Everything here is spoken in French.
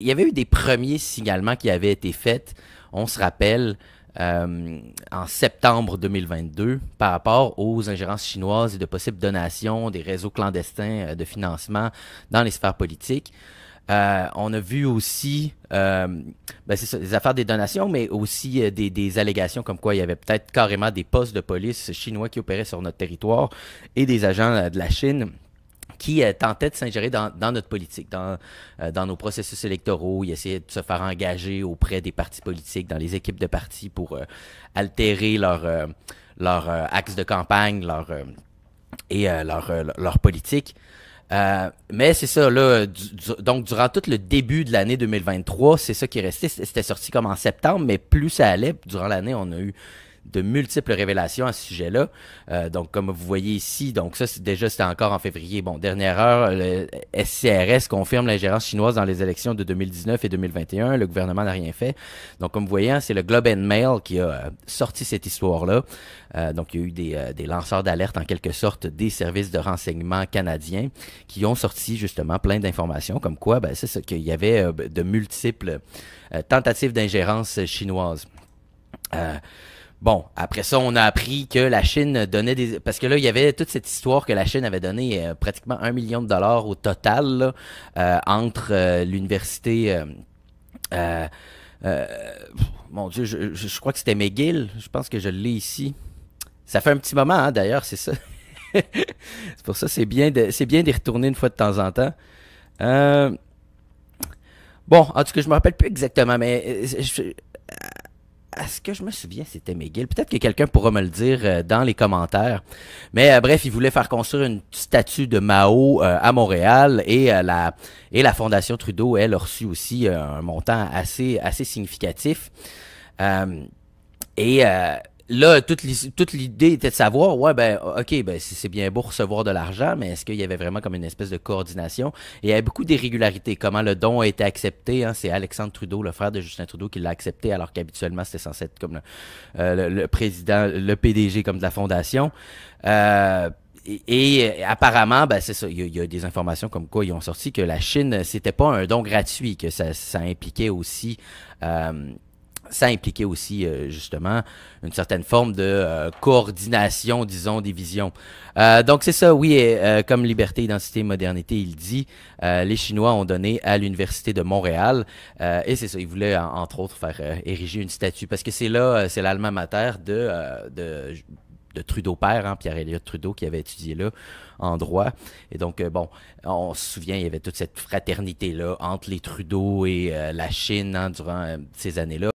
il y avait eu des premiers signalements qui avaient été faits, on se rappelle, euh, en septembre 2022 par rapport aux ingérences chinoises et de possibles donations des réseaux clandestins euh, de financement dans les sphères politiques. Euh, on a vu aussi ben, des affaires des donations, mais aussi des, des allégations comme quoi il y avait peut-être carrément des postes de police chinois qui opéraient sur notre territoire et des agents de la Chine qui tentaient euh, tentait de s'ingérer dans, notre politique, euh, dans, nos processus électoraux. Il essayaient de se faire engager auprès des partis politiques, dans les équipes de partis pour euh, altérer leur, axe de campagne et leur, politique. mais c'est ça, là, donc durant tout le début de l'année 2023, c'est ça qui est resté. C'était sorti comme en septembre, mais plus ça allait, durant l'année, on a eu de multiples révélations à ce sujet-là. Euh, donc, comme vous voyez ici, donc ça, c'est déjà, c'était encore en février. Bon, dernière heure, le SCRS confirme l'ingérence chinoise dans les élections de 2019 et 2021. Le gouvernement n'a rien fait. Donc, comme vous voyez, hein, c'est le Globe and Mail qui a euh, sorti cette histoire-là. Euh, donc, il y a eu des, lanceurs d'alerte, en quelque sorte, des services de renseignement canadiens qui ont sorti, justement, plein d'informations comme quoi, ben, c'est ça, qu'il y avait de multiples tentatives d'ingérence chinoise. Euh, Bon, après ça, on a appris que la Chine donnait des... Parce que là, il y avait toute cette histoire que la Chine avait donné euh, pratiquement un million de dollars au total euh, entre euh, l'université... mon Dieu, je, crois que c'était McGill. Je pense que je l'ai ici. Ça fait un petit moment, hein, d'ailleurs, c'est ça. c'est pour ça, c'est bien de, bien d'y retourner une fois de temps en temps. Bon, en tout cas, je me rappelle plus exactement, mais... Je, est ce que je me souviens, c'était Miguel? Peut-être que quelqu'un pourra me le dire euh, dans les commentaires. Mais euh, bref, il voulait faire construire une statue de Mao euh, à Montréal et la et la Fondation Trudeau, elle, a reçu aussi un montant assez assez significatif. et là, toute l'idée était de savoir, ouais, ben, OK, ben, c'est bien beau recevoir de l'argent, mais est-ce qu'il y avait vraiment comme une espèce de coordination? Et il y avait beaucoup d'irrégularités. Comment le don a été accepté, hein? c'est Alexandre Trudeau, le frère de Justin Trudeau, qui l'a accepté, alors qu'habituellement, c'était censé être comme le, euh, président, le PDG comme de la fondation. Euh, et, euh, apparemment, ben, c'est ça, il y, a des informations comme quoi ils ont sorti que la Chine, c'était pas un don gratuit, que ça, impliquait aussi... Euh, ça impliquait aussi euh, justement une certaine forme de euh, coordination, disons, des visions. Euh, donc c'est ça, oui, euh, comme liberté, identité, modernité, il dit, les Chinois ont donné à l'Université de Montréal, et c'est ça, ils voulaient entre autres faire ériger une statue, parce que c'est là, c'est l'allemand mater de, de de Trudeau père, hein, Pierre-Éliott Trudeau, qui avait étudié là en droit. Et donc, bon, on se souvient, il y avait toute cette fraternité-là entre les Trudeau et la Chine hein, durant ces années-là.